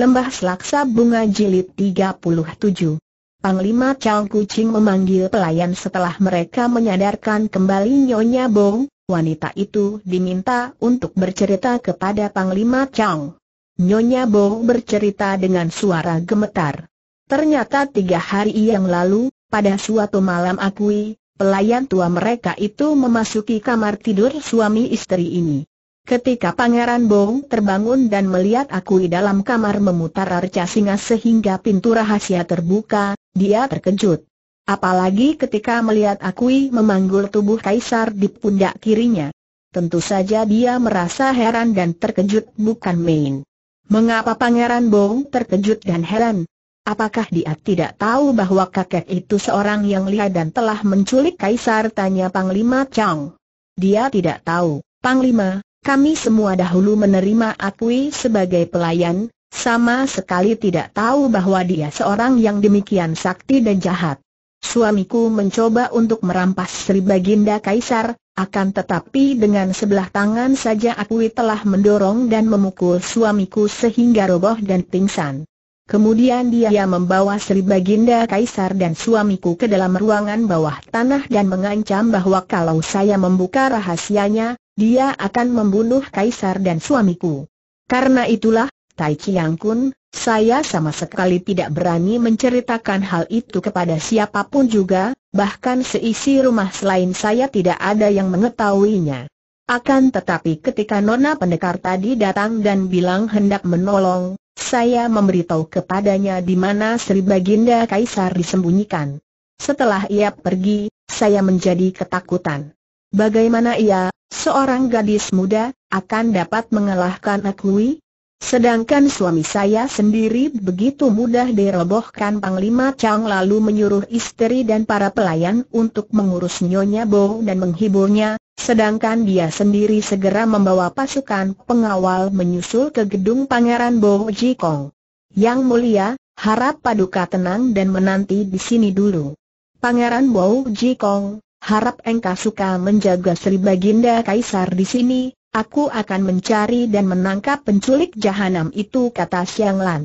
Lembah Selaksa Bunga Jilid 37 Panglima Chang Kucing memanggil pelayan setelah mereka menyadarkan kembali Nyonya Bong, wanita itu diminta untuk bercerita kepada Panglima Chang. Nyonya Bong bercerita dengan suara gemetar. Ternyata tiga hari yang lalu, pada suatu malam akui, pelayan tua mereka itu memasuki kamar tidur suami istri ini. Ketika Pangeran Bong terbangun dan melihat aku di dalam kamar memutar arca singa sehingga pintu rahasia terbuka, dia terkejut. Apalagi ketika melihat Akui memanggul tubuh Kaisar di pundak kirinya. Tentu saja dia merasa heran dan terkejut bukan main. Mengapa Pangeran Bong terkejut dan heran? Apakah dia tidak tahu bahwa kakek itu seorang yang lihat dan telah menculik kaisar? Tanya Panglima Chang. Dia tidak tahu, Panglima, kami semua dahulu menerima Akui sebagai pelayan, sama sekali tidak tahu bahwa dia seorang yang demikian sakti dan jahat. Suamiku mencoba untuk merampas Sri Baginda Kaisar, akan tetapi dengan sebelah tangan saja Atwi telah mendorong dan memukul suamiku sehingga roboh dan pingsan. Kemudian dia membawa Sri Baginda Kaisar dan suamiku ke dalam ruangan bawah tanah dan mengancam bahwa kalau saya membuka rahasianya, dia akan membunuh kaisar dan suamiku. Karena itulah, Tai Chiang Kun, saya sama sekali tidak berani menceritakan hal itu kepada siapapun juga, bahkan seisi rumah selain saya tidak ada yang mengetahuinya. Akan tetapi ketika Nona Pendekar tadi datang dan bilang hendak menolong, saya memberitahu kepadanya di mana Sri Baginda Kaisar disembunyikan. Setelah ia pergi, saya menjadi ketakutan. Bagaimana ia, seorang gadis muda, akan dapat mengalahkan Akui? Sedangkan suami saya sendiri begitu mudah dirobohkan Panglima Chang lalu menyuruh istri dan para pelayan untuk mengurus Nyonya Bo dan menghiburnya, sedangkan dia sendiri segera membawa pasukan pengawal menyusul ke gedung Pangeran Bo Jikong. Yang mulia, harap paduka tenang dan menanti di sini dulu. Pangeran Bo Jikong, harap engkau suka menjaga Sri Baginda Kaisar di sini, aku akan mencari dan menangkap penculik jahanam itu kata Xiang Lan.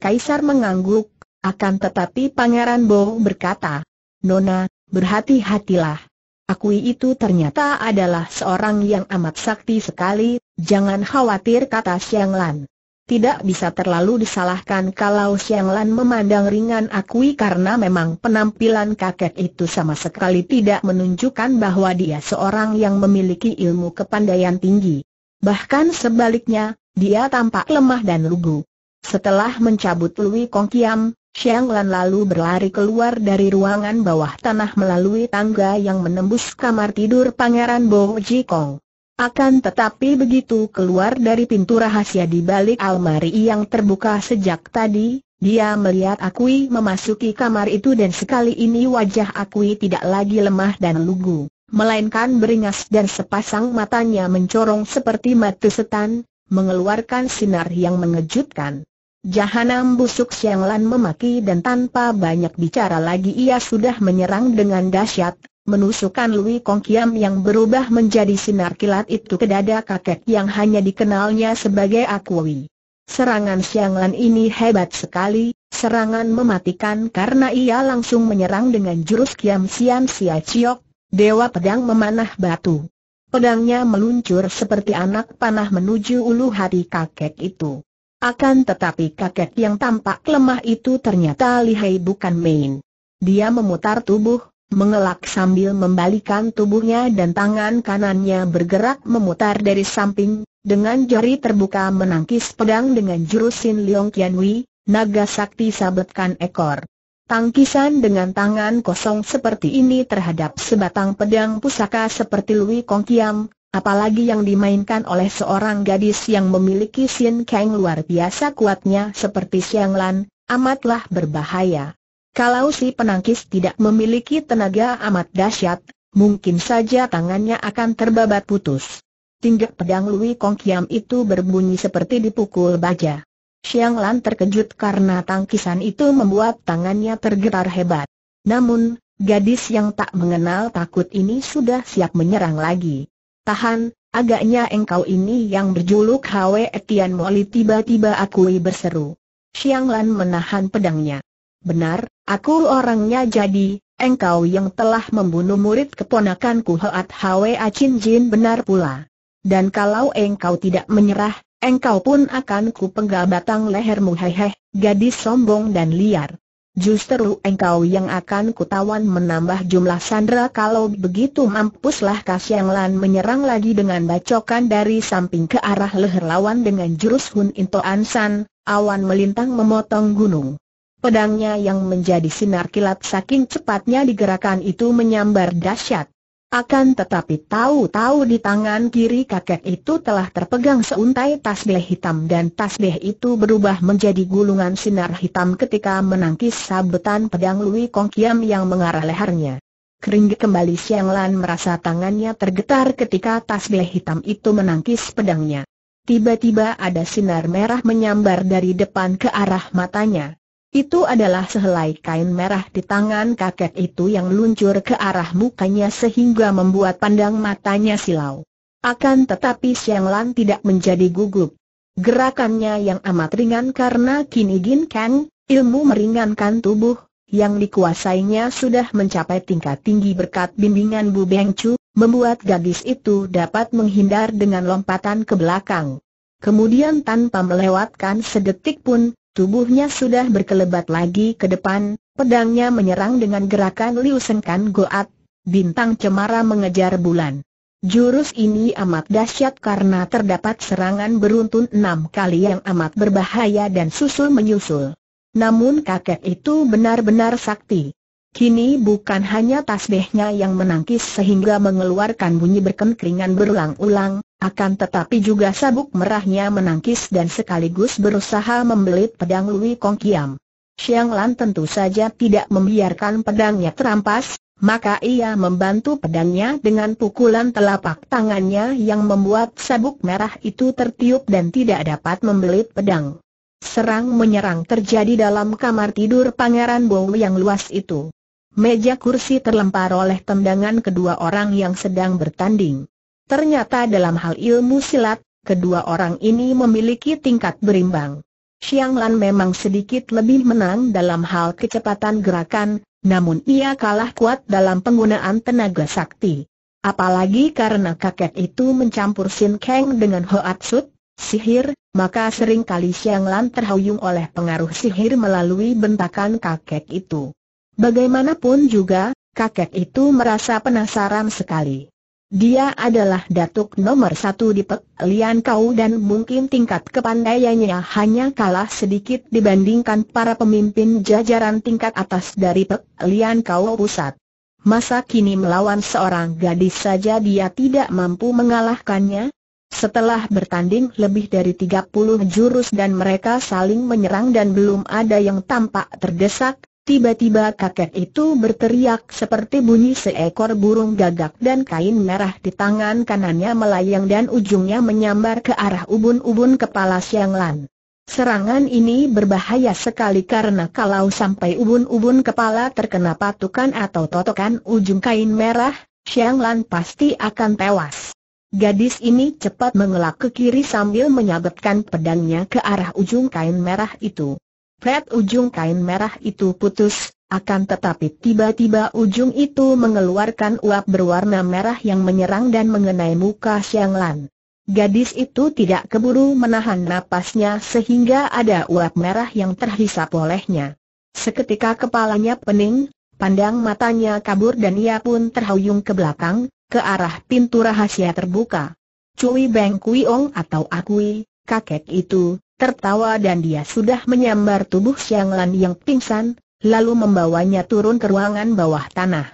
Kaisar mengangguk, akan tetapi Pangeran Bo berkata, Nona, berhati-hatilah. Akui itu ternyata adalah seorang yang amat sakti sekali, jangan khawatir kata Xiang Lan tidak bisa terlalu disalahkan kalau Xiang Lan memandang ringan Akui karena memang penampilan kakek itu sama sekali tidak menunjukkan bahwa dia seorang yang memiliki ilmu kepandaian tinggi. Bahkan sebaliknya, dia tampak lemah dan lugu. Setelah mencabut Lui Kong Kiam, Xiang Lan lalu berlari keluar dari ruangan bawah tanah melalui tangga yang menembus kamar tidur Pangeran Bo Ji Kong. Akan tetapi begitu keluar dari pintu rahasia di balik almari yang terbuka sejak tadi, dia melihat Akui memasuki kamar itu dan sekali ini wajah Akui tidak lagi lemah dan lugu, melainkan beringas dan sepasang matanya mencorong seperti mata setan, mengeluarkan sinar yang mengejutkan. Jahanam busuk Siang Lan memaki dan tanpa banyak bicara lagi ia sudah menyerang dengan dahsyat, Menusukkan Lui Kong Kiam yang berubah menjadi sinar kilat itu ke dada kakek yang hanya dikenalnya sebagai Akui. Serangan siangan Lan ini hebat sekali, serangan mematikan karena ia langsung menyerang dengan jurus Kiam Sian Sia Chiok, Dewa Pedang Memanah Batu. Pedangnya meluncur seperti anak panah menuju ulu hati kakek itu. Akan tetapi kakek yang tampak lemah itu ternyata lihai bukan main. Dia memutar tubuh, mengelak sambil membalikan tubuhnya dan tangan kanannya bergerak memutar dari samping, dengan jari terbuka menangkis pedang dengan jurusin Leong Kianwi, naga sakti sabetkan ekor. Tangkisan dengan tangan kosong seperti ini terhadap sebatang pedang pusaka seperti Lui Kong Kiam, apalagi yang dimainkan oleh seorang gadis yang memiliki sin keng luar biasa kuatnya seperti Xiang Lan, amatlah berbahaya. Kalau si penangkis tidak memiliki tenaga amat dahsyat, mungkin saja tangannya akan terbabat putus. Tinggak pedang Lui Kong Kiam itu berbunyi seperti dipukul baja. Xiang Lan terkejut karena tangkisan itu membuat tangannya tergetar hebat. Namun, gadis yang tak mengenal takut ini sudah siap menyerang lagi. Tahan, agaknya engkau ini yang berjuluk Hwe Etian Moli tiba-tiba akui berseru. Xiang Lan menahan pedangnya. Benar, aku orangnya jadi, engkau yang telah membunuh murid keponakanku Hoat Hwa Chin Jin benar pula. Dan kalau engkau tidak menyerah, engkau pun akan ku penggal batang lehermu hehe, gadis sombong dan liar. Justru engkau yang akan kutawan menambah jumlah sandera kalau begitu mampuslah Kasiang Lan menyerang lagi dengan bacokan dari samping ke arah leher lawan dengan jurus Hun Into Ansan, awan melintang memotong gunung. Pedangnya yang menjadi sinar kilat saking cepatnya digerakkan itu menyambar dahsyat. Akan tetapi tahu-tahu di tangan kiri kakek itu telah terpegang seuntai tasbih hitam dan tasbih itu berubah menjadi gulungan sinar hitam ketika menangkis sabetan pedang Lui Kong Kiam yang mengarah lehernya. Kering kembali Siang Lan merasa tangannya tergetar ketika tasbih hitam itu menangkis pedangnya. Tiba-tiba ada sinar merah menyambar dari depan ke arah matanya. Itu adalah sehelai kain merah di tangan kakek itu yang meluncur ke arah mukanya sehingga membuat pandang matanya silau. Akan tetapi Siang Lan tidak menjadi gugup. Gerakannya yang amat ringan karena kini Gin Kang, ilmu meringankan tubuh, yang dikuasainya sudah mencapai tingkat tinggi berkat bimbingan Bu Beng Chu, membuat gadis itu dapat menghindar dengan lompatan ke belakang. Kemudian tanpa melewatkan sedetik pun, Tubuhnya sudah berkelebat lagi ke depan, pedangnya menyerang dengan gerakan Liu Sengkan Goat, bintang cemara mengejar bulan. Jurus ini amat dahsyat karena terdapat serangan beruntun enam kali yang amat berbahaya dan susul-menyusul. Namun kakek itu benar-benar sakti. Kini bukan hanya tasbihnya yang menangkis sehingga mengeluarkan bunyi berkengkringan berulang-ulang, akan tetapi juga sabuk merahnya menangkis dan sekaligus berusaha membelit pedang Lui Kong Kiam. Xiang Lan tentu saja tidak membiarkan pedangnya terampas, maka ia membantu pedangnya dengan pukulan telapak tangannya yang membuat sabuk merah itu tertiup dan tidak dapat membelit pedang. Serang menyerang terjadi dalam kamar tidur Pangeran Bow yang luas itu. Meja kursi terlempar oleh tendangan kedua orang yang sedang bertanding. Ternyata dalam hal ilmu silat, kedua orang ini memiliki tingkat berimbang. Xiang Lan memang sedikit lebih menang dalam hal kecepatan gerakan, namun ia kalah kuat dalam penggunaan tenaga sakti. Apalagi karena kakek itu mencampur Sin Kang dengan Hoat Sut, sihir, maka seringkali Xiang Lan terhuyung oleh pengaruh sihir melalui bentakan kakek itu. Bagaimanapun juga, kakek itu merasa penasaran sekali. Dia adalah datuk nomor satu di Pek Lian Kau dan mungkin tingkat kepandaiannya hanya kalah sedikit dibandingkan para pemimpin jajaran tingkat atas dari Pek Lian Kau pusat. Masa kini melawan seorang gadis saja dia tidak mampu mengalahkannya? Setelah bertanding lebih dari 30 jurus dan mereka saling menyerang dan belum ada yang tampak terdesak, Tiba-tiba kakek itu berteriak seperti bunyi seekor burung gagak dan kain merah di tangan kanannya melayang dan ujungnya menyambar ke arah ubun-ubun kepala Siang Lan. Serangan ini berbahaya sekali karena kalau sampai ubun-ubun kepala terkena patukan atau totokan ujung kain merah, Siang Lan pasti akan tewas. Gadis ini cepat mengelak ke kiri sambil menyabetkan pedangnya ke arah ujung kain merah itu. Pret ujung kain merah itu putus, akan tetapi tiba-tiba ujung itu mengeluarkan uap berwarna merah yang menyerang dan mengenai muka Siang Lan. Gadis itu tidak keburu menahan napasnya sehingga ada uap merah yang terhisap olehnya. Seketika kepalanya pening, pandang matanya kabur dan ia pun terhuyung ke belakang, ke arah pintu rahasia terbuka. Cui Beng Kui Ong atau Akui, kakek itu, tertawa dan dia sudah menyambar tubuh Xiang Lan yang pingsan, lalu membawanya turun ke ruangan bawah tanah.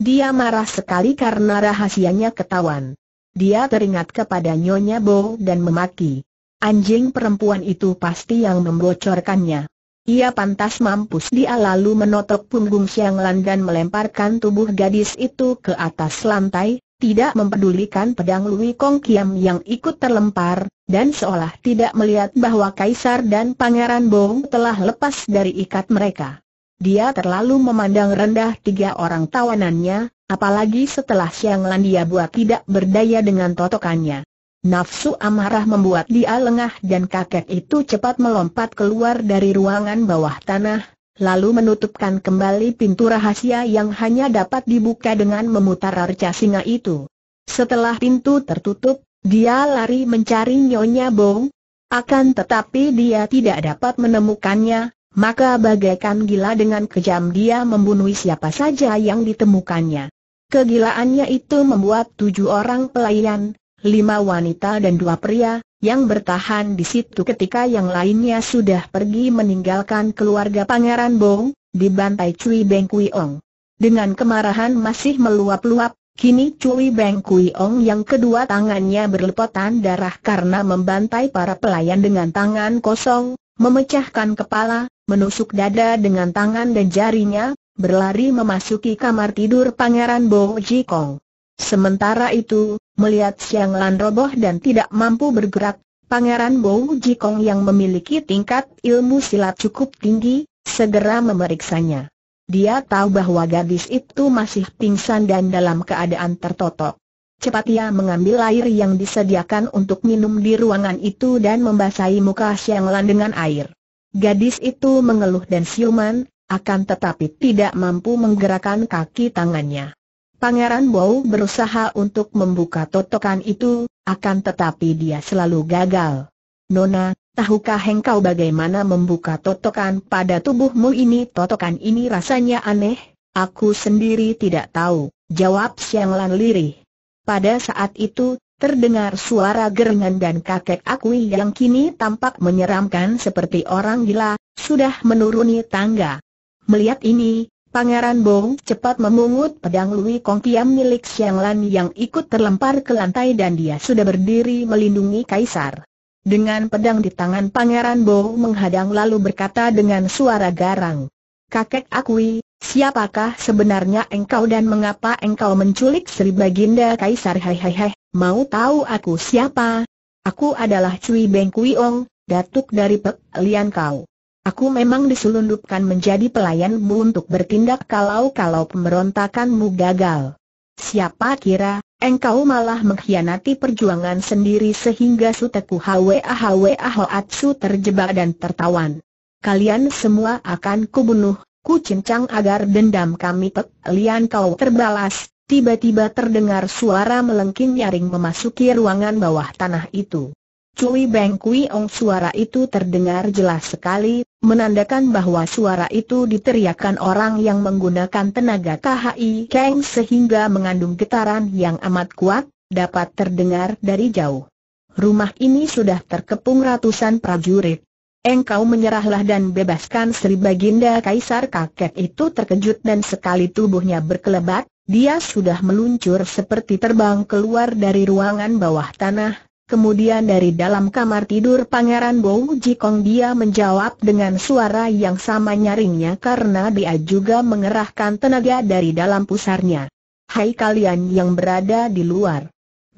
Dia marah sekali karena rahasianya ketahuan. Dia teringat kepada Nyonya Bo dan memaki. Anjing perempuan itu pasti yang membocorkannya. Ia pantas mampus dia lalu menotok punggung Xiang Lan dan melemparkan tubuh gadis itu ke atas lantai, tidak mempedulikan pedang Lui Kong Kiam yang ikut terlempar, dan seolah tidak melihat bahwa Kaisar dan Pangeran Bong telah lepas dari ikat mereka. Dia terlalu memandang rendah tiga orang tawanannya, apalagi setelah Siang dia buat tidak berdaya dengan totokannya. Nafsu amarah membuat dia lengah dan kakek itu cepat melompat keluar dari ruangan bawah tanah, lalu menutupkan kembali pintu rahasia yang hanya dapat dibuka dengan memutar arca singa itu. Setelah pintu tertutup, dia lari mencari Nyonya Bong. Akan tetapi dia tidak dapat menemukannya, maka bagaikan gila dengan kejam dia membunuh siapa saja yang ditemukannya. Kegilaannya itu membuat tujuh orang pelayan, lima wanita dan dua pria, yang bertahan di situ ketika yang lainnya sudah pergi meninggalkan keluarga Pangeran Bong, dibantai Cui Beng Kui Ong. Dengan kemarahan masih meluap-luap, kini Cui Beng Kui Ong yang kedua tangannya berlepotan darah karena membantai para pelayan dengan tangan kosong, memecahkan kepala, menusuk dada dengan tangan dan jarinya, berlari memasuki kamar tidur Pangeran Bo Kong. Sementara itu, Melihat Siang Lan roboh dan tidak mampu bergerak, Pangeran Bou Jikong yang memiliki tingkat ilmu silat cukup tinggi, segera memeriksanya. Dia tahu bahwa gadis itu masih pingsan dan dalam keadaan tertotok. Cepat ia mengambil air yang disediakan untuk minum di ruangan itu dan membasahi muka Siang Lan dengan air. Gadis itu mengeluh dan siuman, akan tetapi tidak mampu menggerakkan kaki tangannya. Pangeran Bow berusaha untuk membuka totokan itu, akan tetapi dia selalu gagal. Nona, tahukah engkau bagaimana membuka totokan pada tubuhmu ini? Totokan ini rasanya aneh, aku sendiri tidak tahu, jawab Siang Lan lirih. Pada saat itu, terdengar suara gerengan dan kakek Akui yang kini tampak menyeramkan seperti orang gila, sudah menuruni tangga. Melihat ini, Pangeran Bong cepat memungut pedang Lui Kong Piam milik Xiang Lan yang ikut terlempar ke lantai dan dia sudah berdiri melindungi Kaisar. Dengan pedang di tangan Pangeran Bong menghadang lalu berkata dengan suara garang. Kakek akui, siapakah sebenarnya engkau dan mengapa engkau menculik Sri Baginda Kaisar hehehe, mau tahu aku siapa? Aku adalah Cui Beng Kui Ong, datuk dari Pek Lian Kau. Aku memang diselundupkan menjadi pelayanmu untuk bertindak kalau-kalau pemberontakanmu gagal. Siapa kira, engkau malah mengkhianati perjuangan sendiri sehingga suteku hwa hwa Atsu terjebak dan tertawan. Kalian semua akan kubunuh, ku cincang agar dendam kami pek, lian kau terbalas, tiba-tiba terdengar suara melengking nyaring memasuki ruangan bawah tanah itu. Cui Beng Kui Ong suara itu terdengar jelas sekali, menandakan bahwa suara itu diteriakkan orang yang menggunakan tenaga KHI Kang sehingga mengandung getaran yang amat kuat, dapat terdengar dari jauh. Rumah ini sudah terkepung ratusan prajurit. Engkau menyerahlah dan bebaskan Sri Baginda Kaisar kakek itu terkejut dan sekali tubuhnya berkelebat, dia sudah meluncur seperti terbang keluar dari ruangan bawah tanah, kemudian dari dalam kamar tidur Pangeran Bow Jikong dia menjawab dengan suara yang sama nyaringnya karena dia juga mengerahkan tenaga dari dalam pusarnya. Hai kalian yang berada di luar.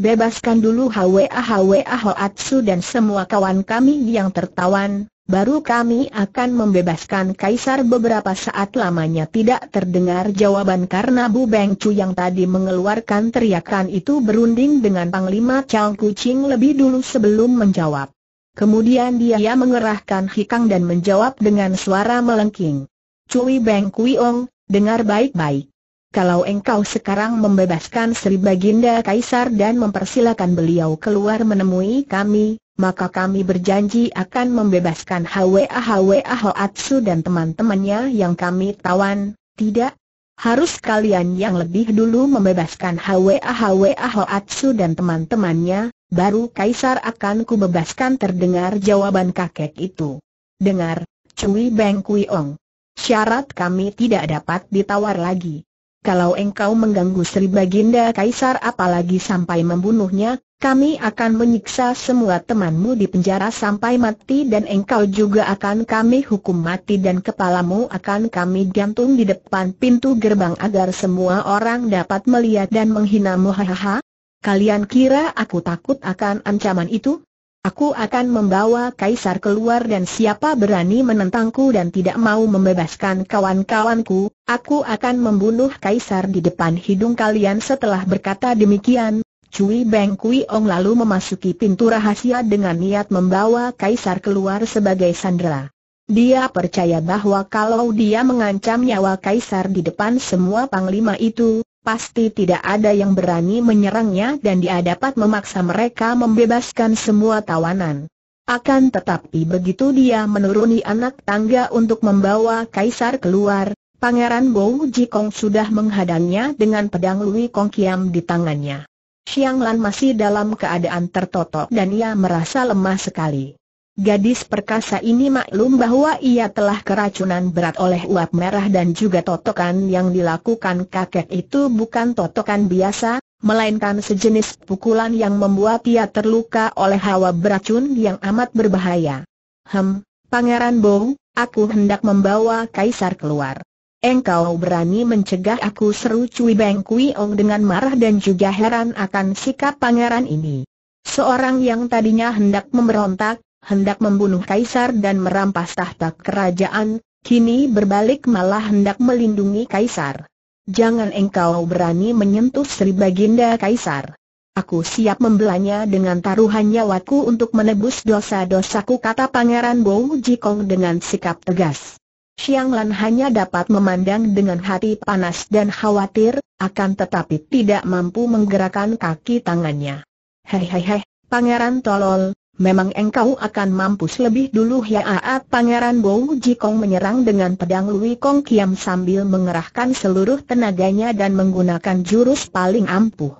Bebaskan dulu Hwa Hwa Hoatsu dan semua kawan kami yang tertawan, baru kami akan membebaskan Kaisar beberapa saat lamanya tidak terdengar jawaban karena Bu Beng Chu yang tadi mengeluarkan teriakan itu berunding dengan Panglima Chow Kucing lebih dulu sebelum menjawab. Kemudian dia mengerahkan hikang dan menjawab dengan suara melengking. Cui Beng Kuiong, dengar baik-baik. Kalau engkau sekarang membebaskan Sri Baginda Kaisar dan mempersilakan beliau keluar menemui kami, maka kami berjanji akan membebaskan Hwa Hwa Hoatsu dan teman-temannya yang kami tawan, tidak? Harus kalian yang lebih dulu membebaskan Hwa Hwa Hoatsu dan teman-temannya, baru Kaisar akan kubebaskan terdengar jawaban kakek itu. Dengar, Cui Beng Kui Ong. Syarat kami tidak dapat ditawar lagi kalau engkau mengganggu Sri Baginda Kaisar apalagi sampai membunuhnya, kami akan menyiksa semua temanmu di penjara sampai mati dan engkau juga akan kami hukum mati dan kepalamu akan kami gantung di depan pintu gerbang agar semua orang dapat melihat dan menghinamu hahaha. Kalian kira aku takut akan ancaman itu? Aku akan membawa kaisar keluar dan siapa berani menentangku dan tidak mau membebaskan kawan-kawanku, aku akan membunuh kaisar di depan hidung kalian setelah berkata demikian. Cui Beng Kui Ong lalu memasuki pintu rahasia dengan niat membawa kaisar keluar sebagai sandera. Dia percaya bahwa kalau dia mengancam nyawa kaisar di depan semua panglima itu, pasti tidak ada yang berani menyerangnya dan dia dapat memaksa mereka membebaskan semua tawanan. Akan tetapi begitu dia menuruni anak tangga untuk membawa kaisar keluar, Pangeran Bo Jikong sudah menghadangnya dengan pedang Lui Kong Kiam di tangannya. Xiang Lan masih dalam keadaan tertotok dan ia merasa lemah sekali. Gadis perkasa ini maklum bahwa ia telah keracunan berat oleh uap merah dan juga totokan yang dilakukan kakek itu bukan totokan biasa, melainkan sejenis pukulan yang membuat ia terluka oleh hawa beracun yang amat berbahaya. Hem, Pangeran Bow, aku hendak membawa Kaisar keluar. Engkau berani mencegah aku seru Cui Beng Kui Ong dengan marah dan juga heran akan sikap pangeran ini. Seorang yang tadinya hendak memberontak, hendak membunuh Kaisar dan merampas tahta kerajaan, kini berbalik malah hendak melindungi Kaisar. Jangan engkau berani menyentuh Sri Baginda Kaisar. Aku siap membelanya dengan taruhan nyawaku untuk menebus dosa-dosaku kata Pangeran Bo Jikong dengan sikap tegas. Xiang Lan hanya dapat memandang dengan hati panas dan khawatir, akan tetapi tidak mampu menggerakkan kaki tangannya. Hei hei hei, Pangeran tolol, Memang engkau akan mampus lebih dulu ya, aat Pangeran Ji Jikong menyerang dengan pedang Lui Kong Kiam sambil mengerahkan seluruh tenaganya dan menggunakan jurus paling ampuh.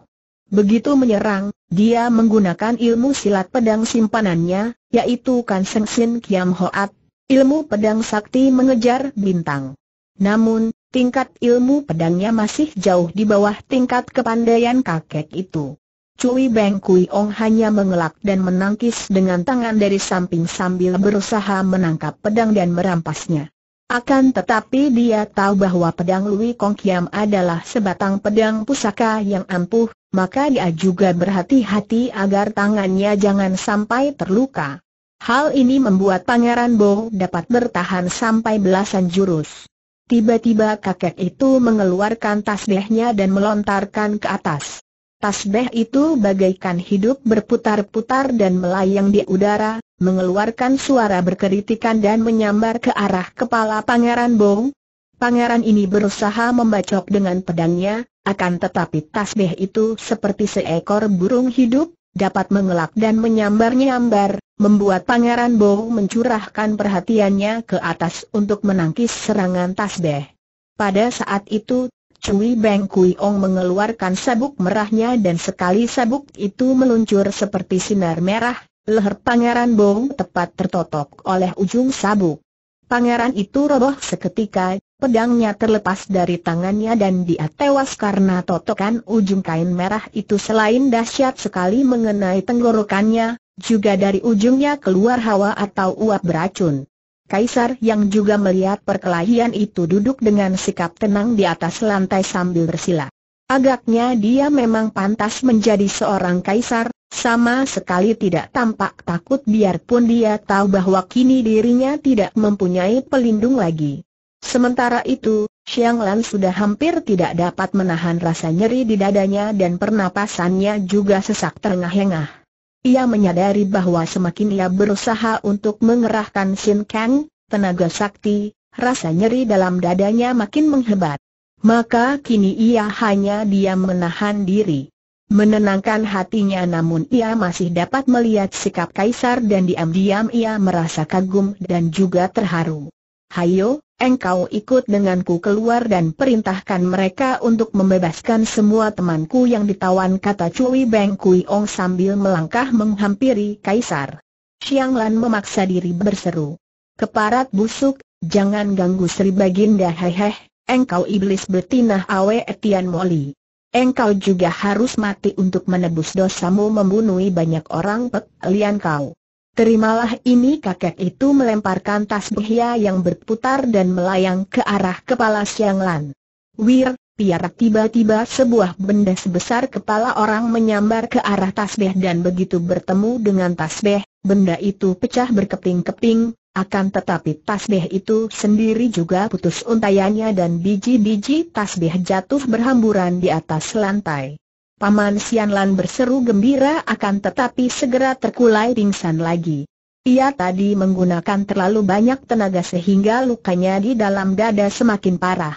Begitu menyerang, dia menggunakan ilmu silat pedang simpanannya, yaitu Kanseng Sin Kiam Hoat, ilmu pedang sakti mengejar bintang. Namun, tingkat ilmu pedangnya masih jauh di bawah tingkat kepandaian kakek itu. Cui Beng Kui Ong hanya mengelak dan menangkis dengan tangan dari samping sambil berusaha menangkap pedang dan merampasnya. Akan tetapi dia tahu bahwa pedang Lui Kong Kiam adalah sebatang pedang pusaka yang ampuh, maka dia juga berhati-hati agar tangannya jangan sampai terluka. Hal ini membuat Pangeran Bo dapat bertahan sampai belasan jurus. Tiba-tiba kakek itu mengeluarkan tasbihnya dan melontarkan ke atas. Tasbeh itu bagaikan hidup berputar-putar dan melayang di udara, mengeluarkan suara berkeritikan dan menyambar ke arah kepala Pangeran Bong. Pangeran ini berusaha membacok dengan pedangnya, akan tetapi tasbeh itu seperti seekor burung hidup, dapat mengelak dan menyambar-nyambar, membuat Pangeran Bow mencurahkan perhatiannya ke atas untuk menangkis serangan tasbeh. Pada saat itu, Cui Beng Kui Ong mengeluarkan sabuk merahnya dan sekali sabuk itu meluncur seperti sinar merah, leher Pangeran Bong tepat tertotok oleh ujung sabuk. Pangeran itu roboh seketika, pedangnya terlepas dari tangannya dan dia tewas karena totokan ujung kain merah itu selain dahsyat sekali mengenai tenggorokannya, juga dari ujungnya keluar hawa atau uap beracun. Kaisar yang juga melihat perkelahian itu duduk dengan sikap tenang di atas lantai sambil bersila. Agaknya dia memang pantas menjadi seorang kaisar, sama sekali tidak tampak takut biarpun dia tahu bahwa kini dirinya tidak mempunyai pelindung lagi. Sementara itu, Xiang Lan sudah hampir tidak dapat menahan rasa nyeri di dadanya dan pernapasannya juga sesak terengah-engah. Ia menyadari bahwa semakin ia berusaha untuk mengerahkan Sin Kang, tenaga sakti, rasa nyeri dalam dadanya makin menghebat. Maka kini ia hanya diam menahan diri. Menenangkan hatinya namun ia masih dapat melihat sikap Kaisar dan diam-diam ia merasa kagum dan juga terharu. Hayo, engkau ikut denganku keluar dan perintahkan mereka untuk membebaskan semua temanku yang ditawan kata Cui Beng Kui Ong sambil melangkah menghampiri Kaisar. Xiang Lan memaksa diri berseru. Keparat busuk, jangan ganggu Sri Baginda heheh, engkau iblis betina awe etian moli. Engkau juga harus mati untuk menebus dosamu membunuh banyak orang pek lian kau. Terimalah ini kakek itu melemparkan tasbihnya yang berputar dan melayang ke arah kepala Siang Lan. Wir, piara tiba-tiba sebuah benda sebesar kepala orang menyambar ke arah tasbih dan begitu bertemu dengan tasbih, benda itu pecah berkeping-keping, akan tetapi tasbih itu sendiri juga putus untaiannya dan biji-biji tasbih jatuh berhamburan di atas lantai. Paman Sianlan berseru gembira akan tetapi segera terkulai pingsan lagi. Ia tadi menggunakan terlalu banyak tenaga sehingga lukanya di dalam dada semakin parah.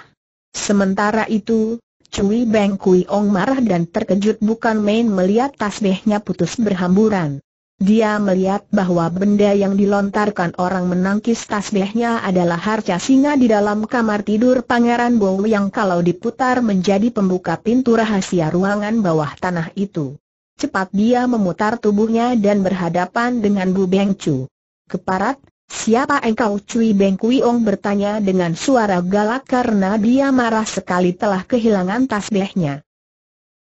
Sementara itu, Cui Beng Kui Ong marah dan terkejut bukan main melihat tasbihnya putus berhamburan. Dia melihat bahwa benda yang dilontarkan orang menangkis tasbihnya adalah harca singa di dalam kamar tidur Pangeran Bow yang kalau diputar menjadi pembuka pintu rahasia ruangan bawah tanah itu. Cepat dia memutar tubuhnya dan berhadapan dengan Bu Beng Chu. Keparat, siapa engkau Cui Beng Kuiong bertanya dengan suara galak karena dia marah sekali telah kehilangan tasbihnya.